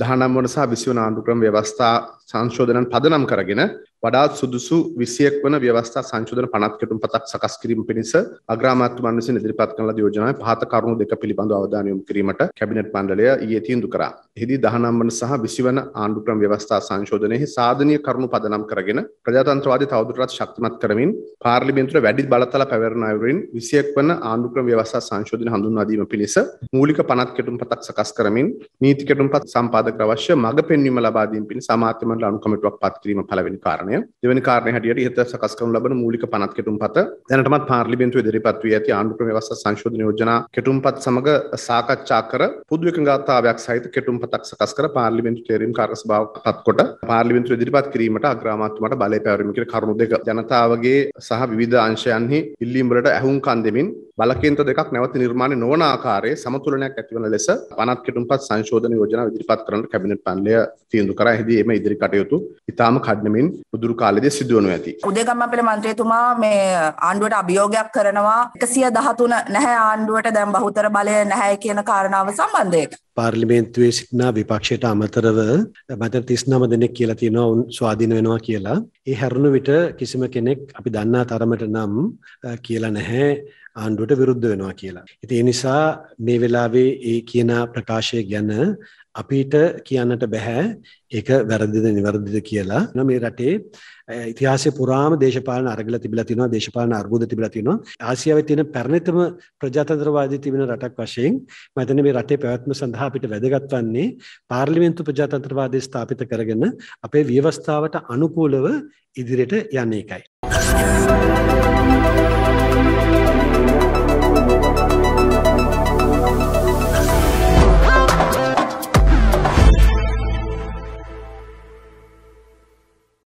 දහනම් වන සහ විසිවන ආණ්ඩුක්‍රම ව්‍යවස්ථා සංශෝධනන් පදනම් කරගෙන වඩාත් සුදුසු විසියක් වන ව්‍යවස්ථා සංශෝධන පනත්කටුම් පතක් සකස් කිරීම පිණිස අග්‍රාමාත්‍යවන් විසින් ඉදිරිපත් කරන ලද යෝජනාවේ පහත කරුණු දෙක පිළිබඳව අවධානය යොමු කිරීමට කැබිනට් මණ්ඩලය ඊයේ තීන්දුව කරා. එෙහිදී 19 වන සහ 20 වන ආණ්ඩු ක්‍රම ව්‍යවස්ථා සංශෝධනයේ සාධනීය කරුණු පදනම් කරගෙන ප්‍රජාතන්ත්‍රවාදී තවදුරටත් ශක්තිමත් කරමින් පාර්ලිමේන්තුවට වැඩි බලතල පැවරන අයුරින් 21 වන ආණ්ඩු ක්‍රම ව්‍යවස්ථා සංශෝධන හඳුන්වා දීම පිණිස මූලික පනත්කටුම් පතක් සකස් කරමින් නීති කටුම්පත් සම්පාදක අවශ්‍ය මඟ පෙන්වීම ලබා දීම පිණිස අමාත්‍ය මණ්ඩල අනුකමිටුවක් පත් කිරීම පළවෙනි කාරණය. කාරණය දෙවැනි කාරණය හැටියට ඉහත සකස් කරනු ලබන මූලික පනත් කෙටුම් පත දැනටමත් පාර්ලිමේන්තුව ඉදිරිපත් වී ඇති ආණ්ඩු ක්‍රම වස්ස සංශෝධන යෝජනා කෙටුම් පත් සමග සාකච්ඡා කර පොදු එකඟතාවයක් සහිත කෙටුම් පතක් සකස් කර පාර්ලිමේන්තු තේරීම් කාර්යසභාව පත්කොට පාර්ලිමේන්තු ඉදිරිපත් කිරීමට අග්‍රාමාත්‍යමට බලය පැවරීම කියන කරුණු දෙක ජනතාවගේ සහ විවිධ අංශයන්හි ඉල්ලීම් වලට ඇහුම්කන් දෙමින් බලකේන්ද්‍ර දෙකක් නැවත නිර්මාණය නොවන ආකාරයේ සමතුලනයක් ඇතිවන ලෙස පනත් කෙටුම්පත් සංශෝධන යෝජනා ඉදිරිපත් කරන කැබිනට් පන්ලය තීන්දුව කරා එහිදී එම ඉදිරි කටයුතු ඉතාම කඩනමින් බුදුරු කාලෙදී සිදු වනු ඇති. උදේකම්ම පෙළ මන්ත්‍රීතුමා මේ ආණ්ඩුවට අභියෝගයක් කරනවා 113 නැහැ ආණ්ඩුවට දැන් බහුතර බලය නැහැ කියන කාරණාව සම්බන්ධයෙන්. පාර්ලිමේන්තුවේ සිටිනා විපක්ෂයට අමතරව මට 39 දෙනෙක් කියලා තියෙනවා උන් ස්වාධීන වෙනවා කියලා. ඒ හැරුණු විට කිසිම කෙනෙක් අපි දන්නා තරමට නම් කියලා නැහැ ආණ්ඩුවට විරුද්ධ වෙනවා කියලා. ඉතින් ඒ නිසා මේ වෙලාවේ ඒ කියන ප්‍රකාශය ගැන අපිට කියන්නට බැහැ ඒක වැරදිද නිවැරදිද කියලා මේ රටේ ඉතිහාසය පුරාම දේශපාලන අරගල තිබිලා තිනවා දේශපාලන අර්බුද තිබිලා තිනවා ආසියාවේ තියෙන පැරණිතම ප්‍රජාතන්ත්‍රවාදී තිබෙන රටක් වශයෙන් මම මේ රටේ පැවැත්ම සඳහා අපිට වැදගත් වන්නේ පාර්ලිමේන්තු ප්‍රජාතන්ත්‍රවාදය ස්ථාපිත කරගෙන අපේ ව්‍යවස්ථාවට අනුකූලව ඉදිරියට යන්නේ එකයි.